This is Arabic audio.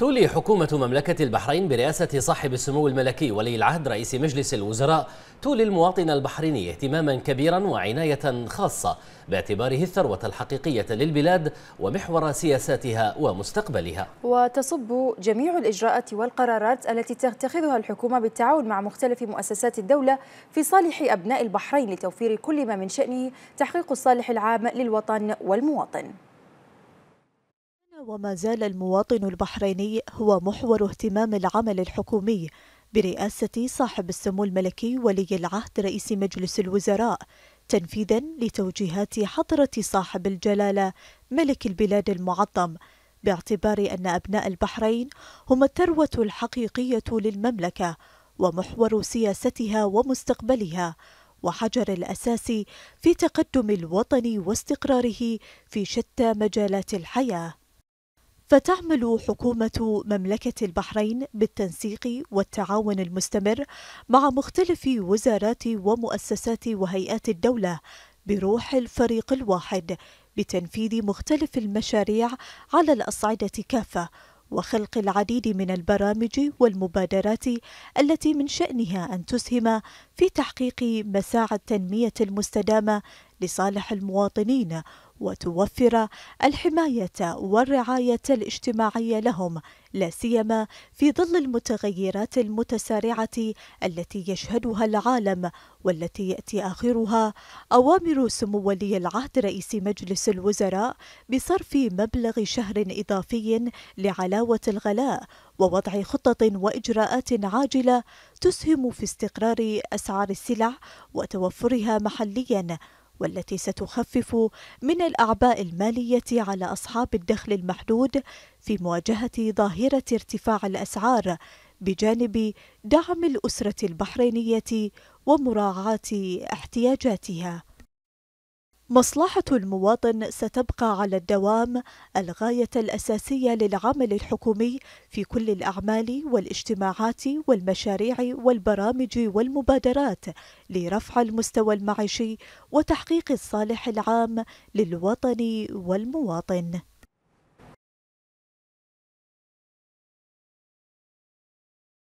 تولي حكومة مملكة البحرين برئاسة صاحب السمو الملكي ولي العهد رئيس مجلس الوزراء تولي المواطن البحريني اهتماما كبيرا وعناية خاصة باعتباره الثروة الحقيقية للبلاد ومحور سياساتها ومستقبلها وتصب جميع الإجراءات والقرارات التي تتخذها الحكومة بالتعاون مع مختلف مؤسسات الدولة في صالح أبناء البحرين لتوفير كل ما من شأنه تحقيق الصالح العام للوطن والمواطن وما زال المواطن البحريني هو محور اهتمام العمل الحكومي برئاسة صاحب السمو الملكي ولي العهد رئيس مجلس الوزراء تنفيذا لتوجيهات حضرة صاحب الجلالة ملك البلاد المعظم باعتبار أن أبناء البحرين هم الثروة الحقيقية للمملكة ومحور سياستها ومستقبلها وحجر الأساس في تقدم الوطن واستقراره في شتى مجالات الحياة فتعمل حكومة مملكة البحرين بالتنسيق والتعاون المستمر مع مختلف وزارات ومؤسسات وهيئات الدولة بروح الفريق الواحد لتنفيذ مختلف المشاريع على الأصعدة كافة وخلق العديد من البرامج والمبادرات التي من شأنها أن تسهم في تحقيق مساعي التنمية المستدامة لصالح المواطنين وتوفر الحماية والرعاية الاجتماعية لهم لا سيما في ظل المتغيرات المتسارعة التي يشهدها العالم والتي يأتي آخرها أوامر سمو ولي العهد رئيس مجلس الوزراء بصرف مبلغ شهر إضافي لعلاوة الغلاء ووضع خطط وإجراءات عاجلة تسهم في استقرار أسعار السلع وتوفرها محلياً والتي ستخفف من الأعباء المالية على أصحاب الدخل المحدود في مواجهة ظاهرة ارتفاع الأسعار بجانب دعم الأسرة البحرينية ومراعاة احتياجاتها مصلحة المواطن ستبقى على الدوام الغاية الأساسية للعمل الحكومي في كل الأعمال والاجتماعات والمشاريع والبرامج والمبادرات لرفع المستوى المعيشي وتحقيق الصالح العام للوطن والمواطن